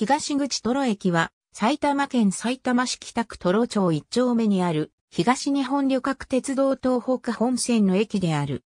東口トロ駅は、埼玉県埼玉市北区トロ町一丁目にある、東日本旅客鉄道東北本線の駅である。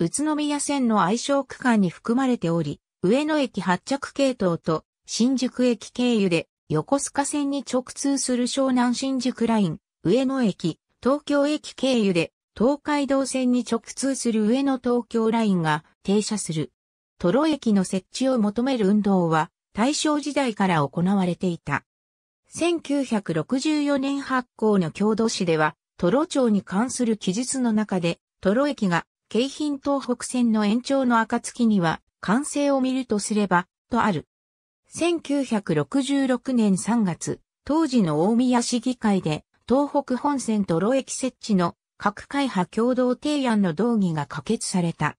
宇都宮線の愛称区間に含まれており、上野駅発着系統と新宿駅経由で横須賀線に直通する湘南新宿ライン、上野駅、東京駅経由で東海道線に直通する上野東京ラインが停車する。トロ駅の設置を求める運動は大正時代から行われていた。1964年発行の郷土史では、トロ町に関する記述の中で、トロ駅が京浜東北線の延長の暁には、完成を見るとすれば、とある。1966年3月、当時の大宮市議会で、東北本線トロ駅設置の各会派共同提案の動議が可決された。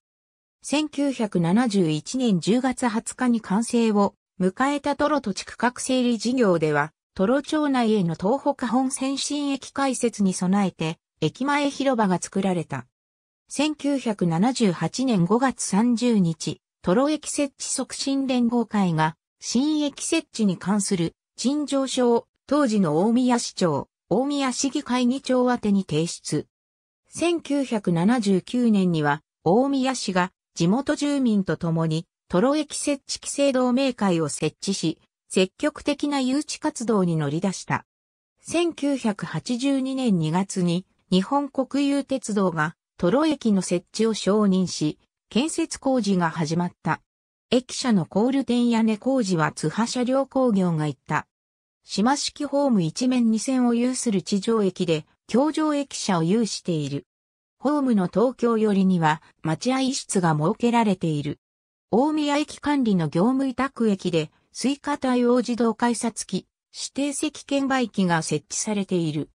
1971年10月20日に完成を迎えたトロと地区画整理事業では、トロ町内への東北本線新駅開設に備えて、駅前広場が作られた。1978年5月30日、トロ駅設置促進連合会が、新駅設置に関する、陳情書を、当時の大宮市長、大宮市議会議長宛に提出。1979年には、大宮市が地元住民と共にトロ駅設置規制同盟会を設置し、積極的な誘致活動に乗り出した。1982年2月に日本国有鉄道がトロ駅の設置を承認し、建設工事が始まった。駅舎のコール店屋根工事は津波車両工業が行った。島式ホーム一面二線を有する地上駅で、橋上駅舎を有している。ホームの東京寄りには待合室が設けられている。大宮駅管理の業務委託駅で、スイカ対応自動改札機、指定席券売機が設置されている。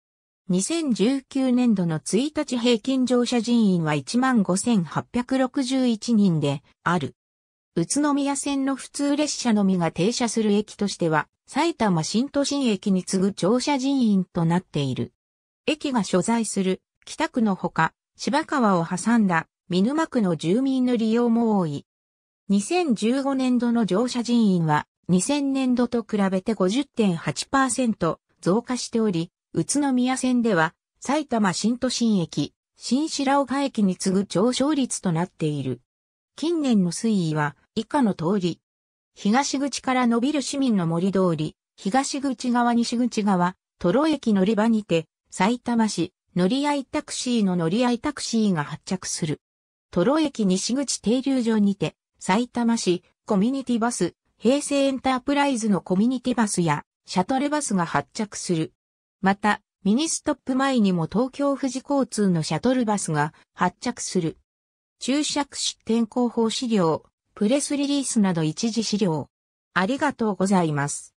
2019年度の1日平均乗車人員は15,861人である。宇都宮線の普通列車のみが停車する駅としては、埼玉新都心駅に次ぐ乗車人員となっている。駅が所在する北区のほか、芝川を挟んだ見沼区の住民の利用も多い。2015年度の乗車人員は2000年度と比べて50.8%増加しており、宇都宮線では埼玉新都心駅、新白岡駅に次ぐ上昇率となっている。近年の推移は以下の通り。東口から伸びる市民の森通り、東口側西口側、トロ駅乗り場にて、埼玉市、乗り合いタクシーの乗り合いタクシーが発着する。トロ駅西口停留所にて、埼玉市、コミュニティバス、平成エンタープライズのコミュニティバスや、シャトルバスが発着する。また、ミニストップ前にも東京富士交通のシャトルバスが発着する。注釈出店広報資料、プレスリリースなど一時資料。ありがとうございます。